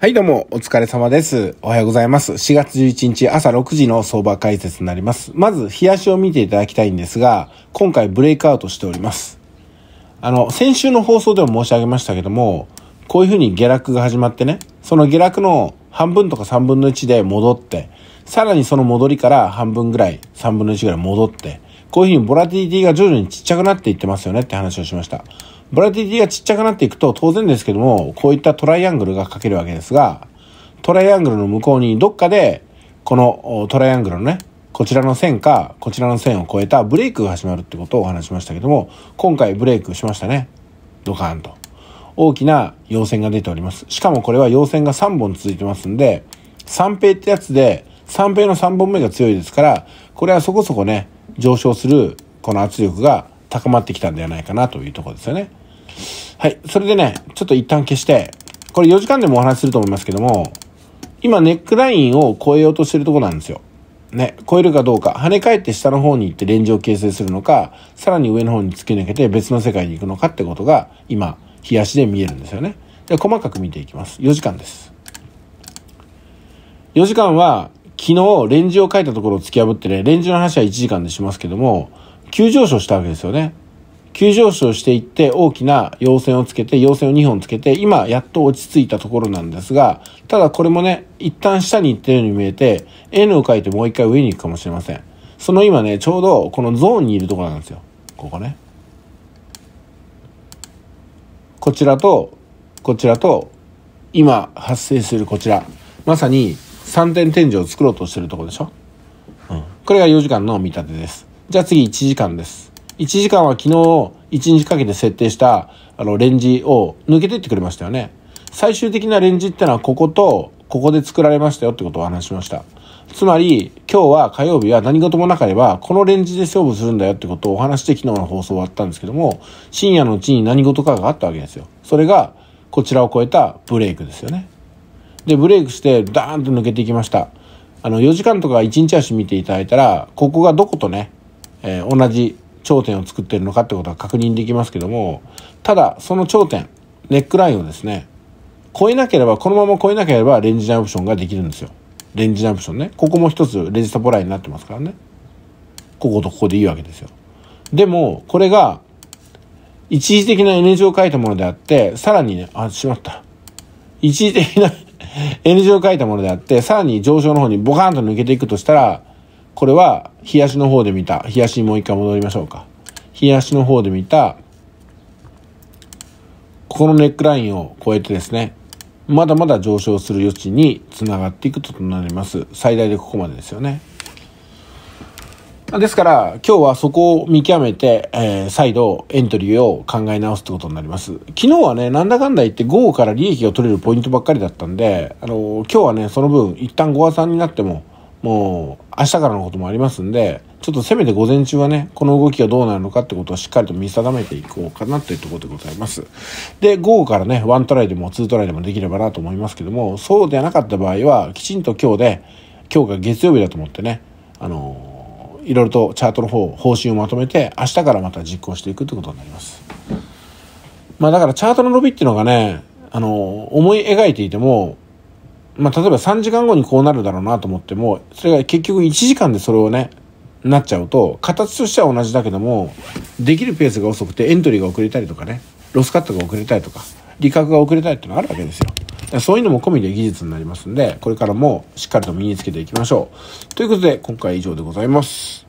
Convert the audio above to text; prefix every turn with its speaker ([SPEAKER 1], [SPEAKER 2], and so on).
[SPEAKER 1] はいどうも、お疲れ様です。おはようございます。4月11日朝6時の相場解説になります。まず、冷やしを見ていただきたいんですが、今回ブレイクアウトしております。あの、先週の放送でも申し上げましたけども、こういうふうに下落が始まってね、その下落の半分とか3分の1で戻って、さらにその戻りから半分ぐらい、3分の1ぐらい戻って、こういうふうにボラティリティが徐々にちっちゃくなっていってますよねって話をしました。ボラティリティがちっちゃくなっていくと当然ですけども、こういったトライアングルが書けるわけですが、トライアングルの向こうにどっかで、このトライアングルのね、こちらの線か、こちらの線を越えたブレイクが始まるってことをお話しましたけども、今回ブレイクしましたね。ドカーンと。大きな陽線が出ております。しかもこれは陽線が3本続いてますんで、三平ってやつで、三平の3本目が強いですから、これはそこそこね、上昇するこの圧力が高まってきたんではないかなというところですよね。はい。それでね、ちょっと一旦消して、これ4時間でもお話しすると思いますけども、今ネックラインを超えようとしてるとこなんですよ。ね、超えるかどうか、跳ね返って下の方に行ってレンジを形成するのか、さらに上の方に突き抜けて別の世界に行くのかってことが、今、冷やしで見えるんですよね。で、細かく見ていきます。4時間です。4時間は、昨日、レンジを書いたところを突き破ってね、レンジの話は1時間でしますけども、急上昇したわけですよね。急上昇していって、大きな陽線をつけて、陽線を2本つけて、今、やっと落ち着いたところなんですが、ただこれもね、一旦下に行ってるように見えて、N を書いてもう一回上に行くかもしれません。その今ね、ちょうどこのゾーンにいるところなんですよ。ここね。こちらと、こちらと、今発生するこちら。まさに、3点天井を作ろうとしてるとこでしょ、うん、これが4時間の見立てです。じゃあ次1時間です。1時間は昨日1日かけて設定したあのレンジを抜けてってくれましたよね。最終的なレンジってのはこことここで作られましたよってことを話しました。つまり今日は火曜日は何事もなければこのレンジで勝負するんだよってことをお話して昨日の放送終わったんですけども深夜のうちに何事かがあったわけですよ。それがこちらを超えたブレイクですよね。で、ブレイクしてダーンと抜けていきました。あの、4時間とか1日足見ていただいたら、ここがどことね、えー、同じ頂点を作ってるのかってことは確認できますけども、ただ、その頂点、ネックラインをですね、超えなければ、このまま超えなければレンジジャンプションができるんですよ。レンジジャンプションね。ここも一つレジサポラインになってますからね。こことここでいいわけですよ。でも、これが、一時的な N 字を書いたものであって、さらにね、あ、しまった。一時的な N 字を書いたものであって、さらに上昇の方にボカーンと抜けていくとしたら、これは、冷やしの方で見た、冷やしにもう一回戻りましょうか。冷やしの方で見た、ここのネックラインを超えてですね、まだまだ上昇する余地につながっていくことになります。最大でここまでですよね。ですから、今日はそこを見極めて、えー、再度エントリーを考え直すってことになります。昨日はね、なんだかんだ言って午後から利益が取れるポイントばっかりだったんで、あのー、今日はね、その分、一旦5月3になっても、もう、明日からのこともありますんで、ちょっとせめて午前中はね、この動きがどうなるのかってことをしっかりと見定めていこうかなというところでございます。で、午後からね、1トライでも2トライでもできればなと思いますけども、そうではなかった場合は、きちんと今日で、今日が月曜日だと思ってね、あのーいろいろとチャートの方、方針をまとめて、明日からまた実行していくってことになります。まあだからチャートの伸びっていうのがね、あの、思い描いていても、まあ例えば3時間後にこうなるだろうなと思っても、それが結局1時間でそれをね、なっちゃうと、形としては同じだけども、できるペースが遅くてエントリーが遅れたりとかね、ロスカットが遅れたりとか、利確が遅れたりっていうのがあるわけですよ。そういうのも込みで技術になりますんで、これからもしっかりと身につけていきましょう。ということで、今回は以上でございます。